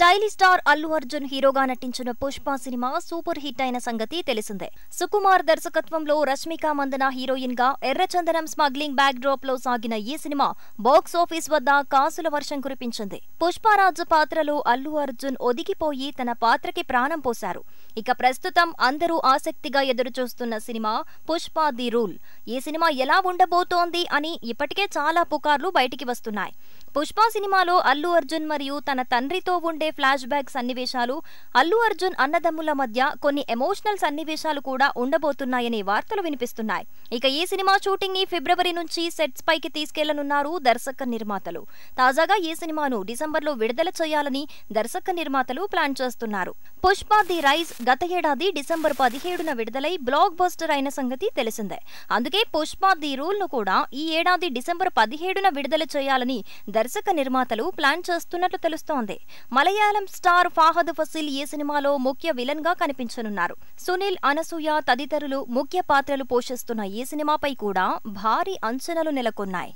stylish star Allu Arjun హీరోగా నటించిన Pushpa cinema super hit అయిన సంగతి తెలిసిందే సుకుమార్ దర్శకత్వంలో రష్మిక మందన హీరోయిన్ గా ఎర్రచందనం స్మగ్లింగ్ బ్యాక్ డ్రాప్ లో సాగిన ఈ సినిమా బాక్స్ ఆఫీస్ వద్ద కాసుల వర్షం కురిపించింది పుష్పరాజు పాత్రలో అల్లు అర్జున్ ఒదిగిపోయి తన పాత్రకి ప్రాణం పోశారు ఇక ప్రస్తుతం అందరూ ఆసక్తిగా ఎదురుచూస్తున్న సినిమా పుష్ప ది రూల్ ఈ సినిమా ఎలా ఉండబోతోంది అని ఇప్పటికే చాలా పుకార్లు బయటికి వస్తున్నాయి పుష్ప సినిమాలో అల్లు అర్జున్ మరియు తన తండ్రితో ఉండే ఫ్లాష్ బ్యాక్ సన్నివేశాలు అల్లు అర్జున్ అన్నదమ్ముల మధ్య కొన్ని ఎమోషనల్ సన్నివేశాలు కూడా ఉండబోతున్నాయనే వార్తలు వినిపిస్తున్నాయి ఇక ఈ సినిమా షూటింగ్ ని ఫిబ్రవరి నుంచి సెట్స్ పైకి తీసుకెళ్లనున్నారు దర్శక నిర్మాతలు తాజాగా ఈ సినిమాను డిసెంబర్లో విడుదల చేయాలని దర్శక నిర్మాతలు ప్లాన్ చేస్తున్నారు పుష్ప ది రైజ్ గత ఏడాది డిసెంబర్ పదిహేడున విడుదలై బ్లాక్ బస్టర్ అయిన సంగతి తెలిసిందే అందుకే పుష్ప ది రూల్ ను కూడా ఈ ఏడాది డిసెంబర్ పదిహేడున విడుదల చేయాలని దర్శక నిర్మాతలు ప్లాన్ చేస్తున్నట్లు తెలుస్తోంది మలయాళం స్టార్ ఫాహద్ ఫసీల్ ఈ సినిమాలో ముఖ్య విలన్ గా కనిపించనున్నారు సునీల్ అనసూయ తదితరులు ముఖ్య పాత్రలు పోషిస్తున్న ఈ సినిమాపై కూడా భారీ అంచనాలు నెలకొన్నాయి